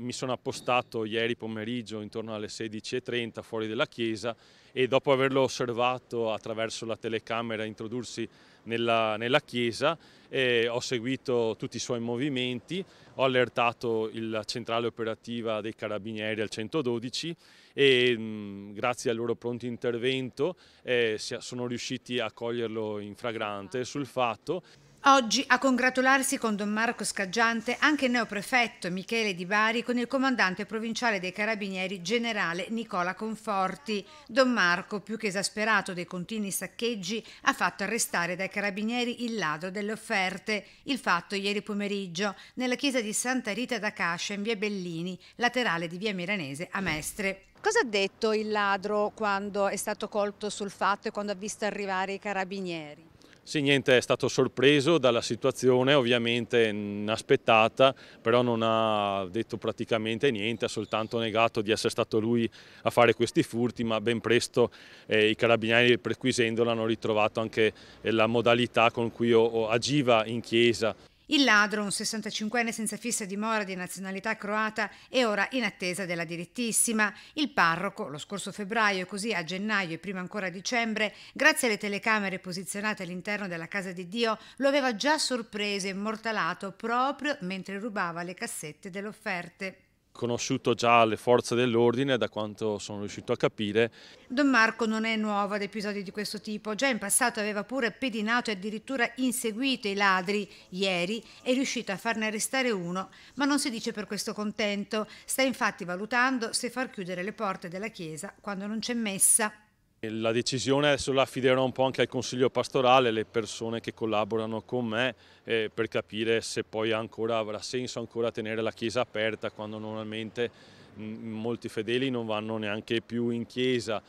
Mi sono appostato ieri pomeriggio intorno alle 16.30 fuori dalla chiesa e dopo averlo osservato attraverso la telecamera introdursi nella, nella chiesa eh, ho seguito tutti i suoi movimenti, ho allertato la centrale operativa dei carabinieri al 112 e mh, mm, grazie al loro pronto intervento eh, sono riusciti a coglierlo in fragrante sul fatto. Oggi a congratularsi con Don Marco Scaggiante anche il neoprefetto Michele Di Bari con il comandante provinciale dei Carabinieri generale Nicola Conforti. Don Marco, più che esasperato dei continui saccheggi, ha fatto arrestare dai Carabinieri il ladro delle offerte. Il fatto ieri pomeriggio nella chiesa di Santa Rita da Cascia in via Bellini, laterale di via Milanese a Mestre. Cosa ha detto il ladro quando è stato colto sul fatto e quando ha visto arrivare i Carabinieri? Sì, niente, è stato sorpreso dalla situazione, ovviamente inaspettata, però non ha detto praticamente niente, ha soltanto negato di essere stato lui a fare questi furti, ma ben presto eh, i carabinieri perquisendolo hanno ritrovato anche eh, la modalità con cui o, o agiva in chiesa il ladro, un 65enne senza fissa dimora di nazionalità croata, è ora in attesa della direttissima. Il parroco, lo scorso febbraio e così a gennaio e prima ancora a dicembre, grazie alle telecamere posizionate all'interno della casa di Dio, lo aveva già sorpreso e immortalato proprio mentre rubava le cassette delle offerte conosciuto già le forze dell'ordine da quanto sono riuscito a capire. Don Marco non è nuovo ad episodi di questo tipo, già in passato aveva pure pedinato e addirittura inseguito i ladri. Ieri è riuscito a farne arrestare uno, ma non si dice per questo contento, sta infatti valutando se far chiudere le porte della chiesa quando non c'è messa. La decisione adesso la affiderò un po' anche al consiglio pastorale, alle persone che collaborano con me eh, per capire se poi ancora avrà senso ancora tenere la chiesa aperta quando normalmente mm, molti fedeli non vanno neanche più in chiesa.